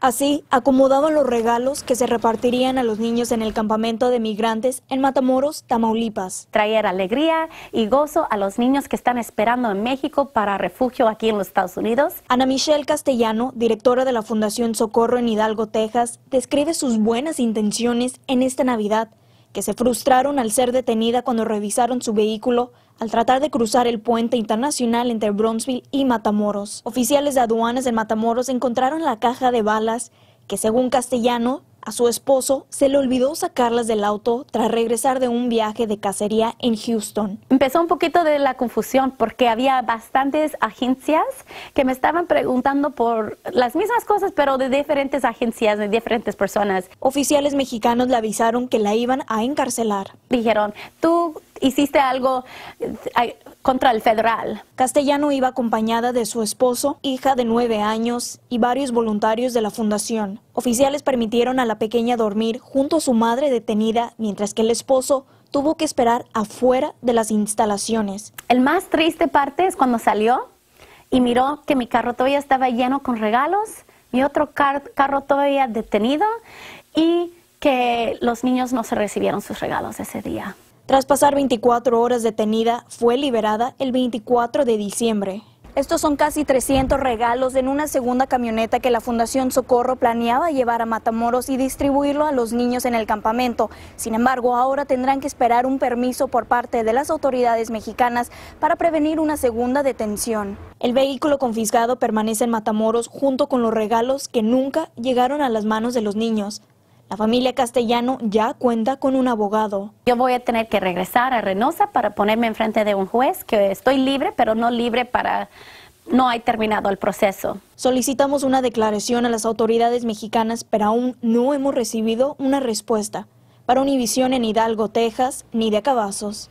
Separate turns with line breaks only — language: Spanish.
Así, acomodaban los regalos que se repartirían a los niños en el campamento de migrantes en Matamoros, Tamaulipas. Traer alegría y gozo a los niños que están esperando en México para refugio aquí en los Estados Unidos. Ana Michelle Castellano, directora de la Fundación Socorro en Hidalgo, Texas, describe sus buenas intenciones en esta Navidad, que se frustraron al ser detenida cuando revisaron su vehículo al tratar de cruzar el puente internacional entre Brownsville y Matamoros. Oficiales de aduanas en Matamoros encontraron la caja de balas que, según Castellano, a su esposo se le olvidó sacarlas del auto tras regresar de un viaje de cacería en Houston.
Empezó un poquito de la confusión porque había bastantes agencias que me estaban preguntando por las mismas cosas, pero de diferentes agencias, de diferentes personas. Oficiales mexicanos le avisaron
que la iban a encarcelar. Dijeron, tú hiciste algo eh, contra el federal. Castellano iba acompañada de su esposo, hija de nueve años y varios voluntarios de la fundación. Oficiales permitieron a la pequeña dormir junto a su madre detenida, mientras que el esposo tuvo que esperar afuera de las instalaciones.
El más triste parte es cuando salió y miró que mi carro todavía estaba lleno con regalos, mi otro carro todavía detenido y que los niños no se recibieron sus regalos ese día.
Tras pasar 24 horas detenida, fue liberada el 24 de diciembre. Estos son casi 300 regalos en una segunda camioneta que la Fundación Socorro planeaba llevar a Matamoros y distribuirlo a los niños en el campamento. Sin embargo, ahora tendrán que esperar un permiso por parte de las autoridades mexicanas para prevenir una segunda detención. El vehículo confiscado permanece en Matamoros junto con los regalos que nunca llegaron a las manos de los niños. La familia Castellano ya cuenta con un abogado. Yo voy a tener que regresar a Reynosa para ponerme enfrente de un juez, que estoy libre, pero no libre para... No hay terminado el proceso. Solicitamos una declaración a las autoridades mexicanas, pero aún no hemos recibido una respuesta. Para Univisión en Hidalgo, Texas, de Cavazos.